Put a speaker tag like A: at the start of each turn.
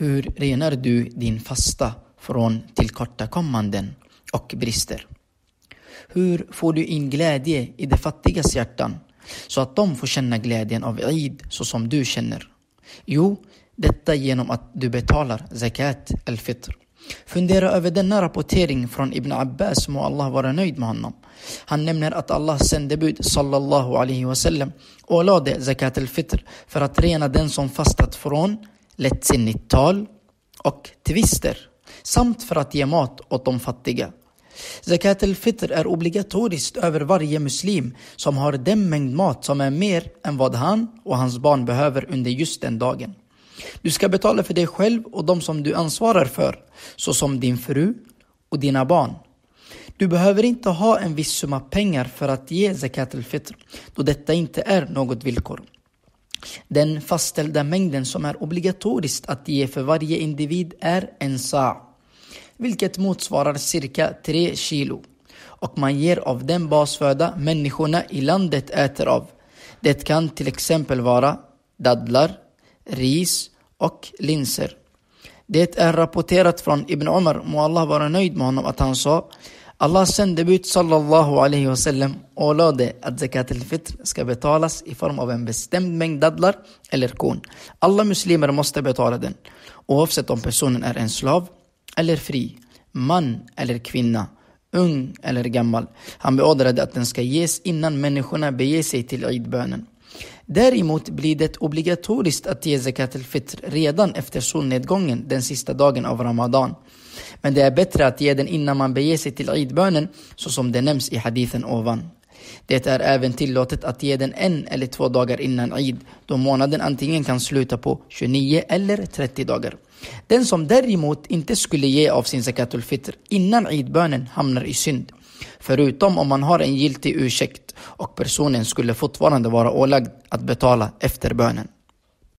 A: Hur renar du din fasta från tillkortakommanden och brister? Hur får du in glädje i de fattigas hjärtan så att de får känna glädjen av Eid så som du känner? Jo, detta genom att du betalar zakat al-fitr. Fundera över denna rapportering från Ibn Abbas, må Allah vara nöjd med honom. Han nämner att Allahs sändebud sallallahu alaihi wasallam ålade zakat al-fitr för att rena den som fastat från lättsinnigt tal och tvister samt för att ge mat åt de fattiga. Zakat al-Fitr är obligatoriskt över varje muslim som har den mängd mat som är mer än vad han och hans barn behöver under just den dagen. Du ska betala för dig själv och de som du ansvarar för, såsom din fru och dina barn. Du behöver inte ha en viss summa pengar för att ge Zakat al-Fitr, då detta inte är något villkor. Den fastställda mängden som är obligatoriskt att ge för varje individ är en sa, vilket motsvarar cirka 3 kilo. Och man ger av den basföda människorna i landet äter av. Det kan till exempel vara dadlar, ris och linser. Det är rapporterat från Ibn Omar, må Allah vara nöjd med honom, att han sa Allahs sändebud sallallahu alaihi wasallam ålade att zakat al-fitr ska betalas i form av en bestämd mängd dadlar eller korn. Alla muslimer måste betala den, oavsett om personen är en slav eller fri, man eller kvinna, ung eller gammal. Han beordrade att den ska ges innan människorna beger sig till idbönen. Däremot blir det obligatoriskt att ge zakat al-fitr redan efter solnedgången den sista dagen av ramadan. Men det är bättre att ge den innan man beger sig till idbönen så som det nämns i hadithen ovan. Det är även tillåtet att ge den en eller två dagar innan id, då månaden antingen kan sluta på 29 eller 30 dagar. Den som däremot inte skulle ge av sin Zakat al fitr innan idbönen hamnar i synd, förutom om man har en giltig ursäkt och personen skulle fortfarande vara ålagd att betala efter bönen.